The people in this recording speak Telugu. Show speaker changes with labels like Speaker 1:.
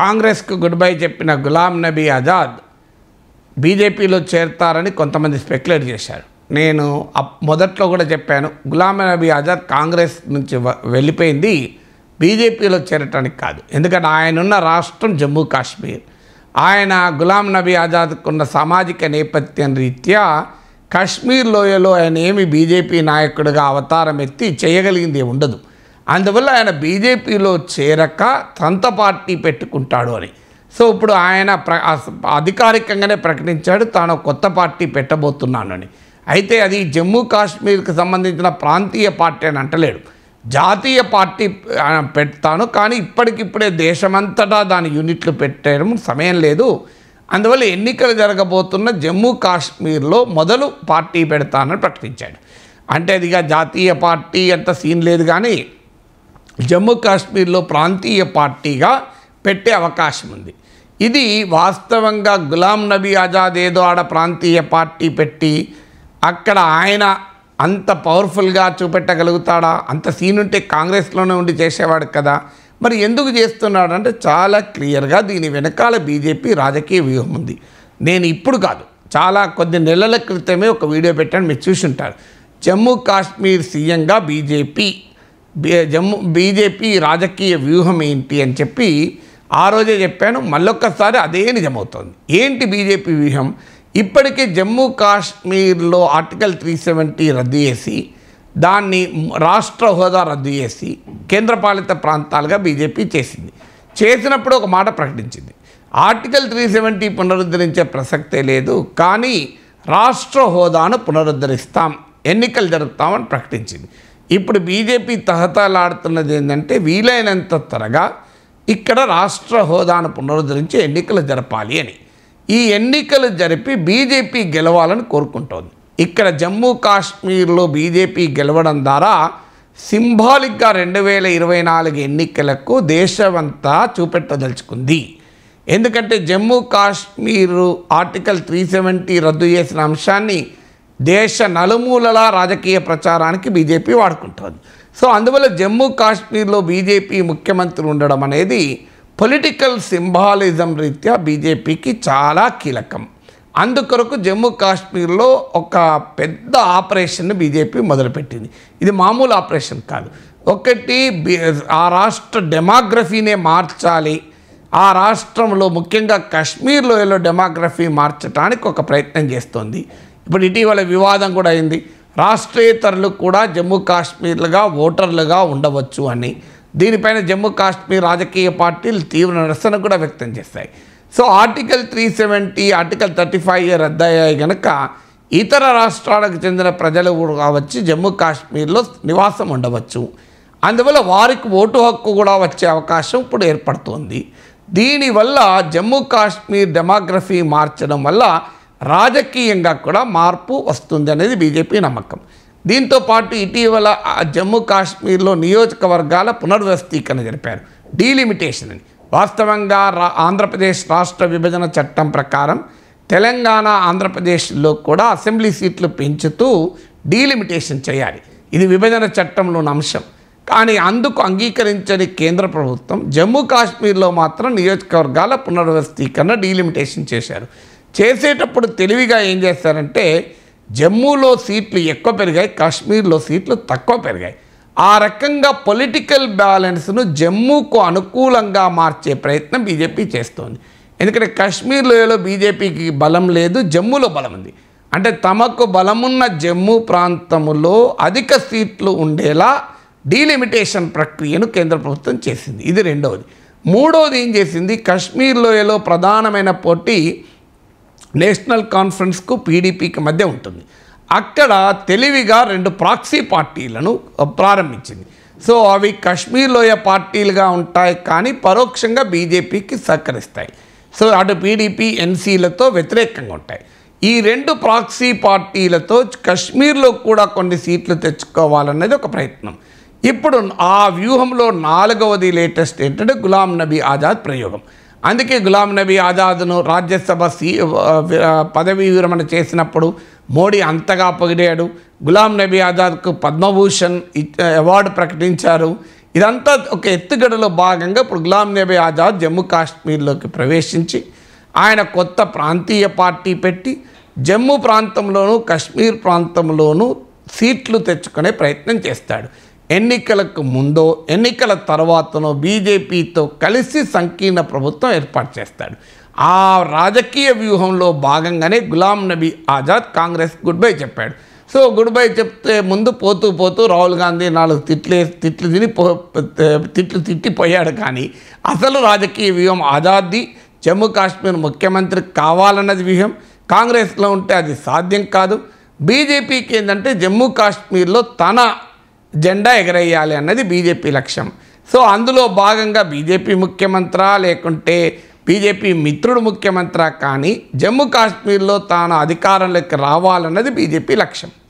Speaker 1: కాంగ్రెస్కు గుడ్ బై చెప్పిన గులాం నబీ ఆజాద్ బీజేపీలో చేరతారని కొంతమంది స్పెక్యులేట్ చేశారు నేను మొదట్లో కూడా చెప్పాను గులాం నబీ ఆజాద్ కాంగ్రెస్ నుంచి వెళ్ళిపోయింది బీజేపీలో చేరటానికి కాదు ఎందుకంటే ఆయనున్న రాష్ట్రం జమ్మూ కాశ్మీర్ ఆయన గులాం నబీ ఆజాద్కున్న సామాజిక నేపథ్యం రీత్యా కాశ్మీర్ లోయలో ఆయన ఏమి బీజేపీ నాయకుడిగా అవతారం ఎత్తి చేయగలిగింది ఉండదు అందువల్ల ఆయన బీజేపీలో చేరక సొంత పార్టీ పెట్టుకుంటాడు అని సో ఇప్పుడు ఆయన ప్ర అధికారికంగానే ప్రకటించాడు తాను కొత్త పార్టీ పెట్టబోతున్నానని అయితే అది జమ్మూ కాశ్మీర్కి సంబంధించిన ప్రాంతీయ పార్టీ అని అంటలేడు జాతీయ పార్టీ పెడతాను కానీ ఇప్పటికిప్పుడే దేశమంతటా దాని యూనిట్లు పెట్టడం సమయం లేదు అందువల్ల ఎన్నికలు జరగబోతున్న జమ్మూ కాశ్మీర్లో మొదలు పార్టీ పెడతానని ప్రకటించాడు అంటే అదిగా జాతీయ పార్టీ అంత సీన్ లేదు కానీ జమ్మూ కాశ్మీర్లో ప్రాంతీయ పార్టీగా పెట్టే అవకాశం ఉంది ఇది వాస్తవంగా గులాం నబీ ఆజాద్ ఏదో ఆడ ప్రాంతీయ పార్టీ పెట్టి అక్కడ ఆయన అంత పవర్ఫుల్గా చూపెట్టగలుగుతాడా అంత సీన్ ఉంటే కాంగ్రెస్లోనే ఉండి చేసేవాడు కదా మరి ఎందుకు చేస్తున్నాడు అంటే చాలా క్లియర్గా దీని వెనకాల బీజేపీ రాజకీయ వ్యూహం ఉంది నేను ఇప్పుడు కాదు చాలా కొద్ది నెలల క్రితమే ఒక వీడియో పెట్టాను మీరు చూసి ఉంటారు జమ్మూ కాశ్మీర్ సీఎంగా బీజేపీ జమ్ము బీజేపీ రాజకీయ వ్యూహం ఏంటి అని చెప్పి ఆ రోజే చెప్పాను మళ్ళొక్కసారి అదే నిజమవుతుంది ఏంటి బీజేపీ వ్యూహం ఇప్పటికే జమ్మూ కాశ్మీర్లో ఆర్టికల్ త్రీ సెవెంటీ రద్దు చేసి దాన్ని రాష్ట్ర హోదా రద్దు చేసి కేంద్రపాలిత ప్రాంతాలుగా బీజేపీ చేసింది చేసినప్పుడు ఒక మాట ప్రకటించింది ఆర్టికల్ త్రీ సెవెంటీ పునరుద్ధరించే ప్రసక్తే లేదు కానీ రాష్ట్ర హోదాను పునరుద్ధరిస్తాం ఎన్నికలు జరుపుతామని ప్రకటించింది ఇప్పుడు బీజేపీ తహతాలాడుతున్నది ఏంటంటే వీలైనంత త్వరగా ఇక్కడ రాష్ట్ర హోదాను పునరుద్ధరించి ఎన్నికలు జరపాలి అని ఈ ఎన్నికలు జరిపి బీజేపీ గెలవాలని కోరుకుంటోంది ఇక్కడ జమ్మూ కాశ్మీర్లో బీజేపీ గెలవడం ద్వారా సింబాలిక్గా రెండు వేల ఇరవై నాలుగు ఎన్నికలకు దేశమంతా చూపెట్టదలుచుకుంది ఎందుకంటే Jammu Kashmir article three seventy రద్దు చేసిన అంశాన్ని దేశ నలుమూలలా రాజకీయ ప్రచారానికి బీజేపీ వాడుకుంటుంది సో అందువల్ల జమ్మూ కాశ్మీర్లో బీజేపీ ముఖ్యమంత్రి ఉండడం అనేది పొలిటికల్ సింబాలిజం రీత్యా బీజేపీకి చాలా కీలకం అందుకొరకు జమ్మూ కాశ్మీర్లో ఒక పెద్ద ఆపరేషన్ను బీజేపీ మొదలుపెట్టింది ఇది మామూలు ఆపరేషన్ కాదు ఒకటి ఆ రాష్ట్ర డెమోగ్రఫీనే మార్చాలి ఆ రాష్ట్రంలో ముఖ్యంగా కాశ్మీర్లోయలో డెమోగ్రఫీ మార్చడానికి ఒక ప్రయత్నం చేస్తోంది ఇప్పుడు ఇటీవల వివాదం కూడా అయింది రాష్ట్రేతరులు కూడా జమ్మూ కాశ్మీర్లుగా ఓటర్లుగా ఉండవచ్చు అని దీనిపైన జమ్మూ కాశ్మీర్ రాజకీయ పార్టీలు తీవ్ర నిరసన కూడా వ్యక్తం చేస్తాయి so article three seventy article thirty five రద్దయ్యాయి కనుక ఇతర రాష్ట్రాలకు చెందిన ప్రజలు వచ్చి జమ్మూ కాశ్మీర్లో నివాసం ఉండవచ్చు అందువల్ల వారికి ఓటు హక్కు కూడా వచ్చే అవకాశం ఇప్పుడు ఏర్పడుతోంది దీనివల్ల జమ్మూ కాశ్మీర్ డెమోగ్రఫీ మార్చడం వల్ల రాజకీయంగా కూడా మార్పు వస్తుంది అనేది బీజేపీ నమ్మకం దీంతో పాటు ఇటీవల జమ్మూ కాశ్మీర్లో నియోజకవర్గాల పునర్వ్యవస్థీకరణ జరిపారు డీలిమిటేషన్ అని వాస్తవంగా రా ఆంధ్రప్రదేశ్ రాష్ట్ర విభజన చట్టం ప్రకారం తెలంగాణ ఆంధ్రప్రదేశ్లో కూడా అసెంబ్లీ సీట్లు పెంచుతూ డీలిమిటేషన్ చేయాలి ఇది విభజన చట్టంలోని అంశం కానీ అందుకు అంగీకరించని కేంద్ర ప్రభుత్వం జమ్మూ కాశ్మీర్లో మాత్రం నియోజకవర్గాల పునర్వ్యవస్థీకరణ డీలిమిటేషన్ చేశారు చేసేటప్పుడు తెలివిగా ఏం చేస్తారంటే జమ్మూలో సీట్లు ఎక్కువ పెరిగాయి కాశ్మీర్లో సీట్లు తక్కువ పెరిగాయి ఆ రకంగా పొలిటికల్ బ్యాలెన్స్ను జమ్మూకు అనుకూలంగా మార్చే ప్రయత్నం బీజేపీ చేస్తోంది ఎందుకంటే కాశ్మీర్లో బీజేపీకి బలం లేదు జమ్మూలో బలం ఉంది అంటే తమకు బలమున్న జమ్మూ ప్రాంతములో అధిక సీట్లు ఉండేలా డీలిమిటేషన్ ప్రక్రియను కేంద్ర ప్రభుత్వం చేసింది ఇది రెండవది మూడవది ఏం చేసింది కాశ్మీర్ లోయలో ప్రధానమైన పోటీ నేషనల్ కాన్ఫరెన్స్కు పీడీపీకి మధ్య ఉంటుంది అక్కడ తెలివిగా రెండు ప్రాక్సీ పార్టీలను ప్రారంభించింది సో అవి లోయ పార్టీలుగా ఉంటాయి కానీ పరోక్షంగా బీజేపీకి సహకరిస్తాయి సో అటు పీడీపీ ఎన్సీలతో వ్యతిరేకంగా ఉంటాయి ఈ రెండు ప్రాక్సీ పార్టీలతో కశ్మీర్లో కూడా కొన్ని సీట్లు తెచ్చుకోవాలన్నది ఒక ప్రయత్నం ఇప్పుడు ఆ వ్యూహంలో నాలుగవది లేటెస్ట్ ఏంటంటే గులాం నబీ ఆజాద్ ప్రయోగం అందుకే గులాం నబీ ఆజాద్ను రాజ్యసభ సీ పదవీ విరమణ చేసినప్పుడు మోడీ అంతగా పొగిడాడు గులాం నబీ ఆజాద్కు పద్మభూషణ్ అవార్డు ప్రకటించారు ఇదంతా ఒక ఎత్తుగడలో భాగంగా ఇప్పుడు గులాం నబీ ఆజాద్ జమ్మూ కాశ్మీర్లోకి ప్రవేశించి ఆయన కొత్త ప్రాంతీయ పార్టీ పెట్టి జమ్మూ ప్రాంతంలోనూ కాశ్మీర్ ప్రాంతంలోనూ సీట్లు తెచ్చుకునే ప్రయత్నం చేస్తాడు ఎన్నికలకు ముందో ఎన్నికల తర్వాతనో బీజేపీతో కలిసి సంకీర్ణ ప్రభుత్వం ఏర్పాటు చేస్తాడు ఆ రాజకీయ వ్యూహంలో భాగంగానే Ghulam Nabi Azad Congress good bye చెప్పాడు సో గుడ్ బై చెప్తే ముందు పోతూ పోతూ రాహుల్ గాంధీ నాలుగు తిట్లే తిట్లు తిని పో తిట్లు తిట్టిపోయాడు కానీ అసలు రాజకీయ వ్యూహం ఆజాద్ది జమ్మూ కాశ్మీర్ ముఖ్యమంత్రి కావాలన్నది వ్యూహం కాంగ్రెస్లో ఉంటే అది సాధ్యం కాదు బీజేపీకి ఏంటంటే జమ్మూ కాశ్మీర్లో తన జెండా ఎగరేయాలి అన్నది బీజేపీ లక్ష్యం సో అందులో భాగంగా బీజేపీ ముఖ్యమంత్రా లేకుంటే బీజేపీ మిత్రుడు ముఖ్యమంత్రా కానీ జమ్మూ కాశ్మీర్లో తాను అధికారంలోకి రావాలన్నది బీజేపీ లక్ష్యం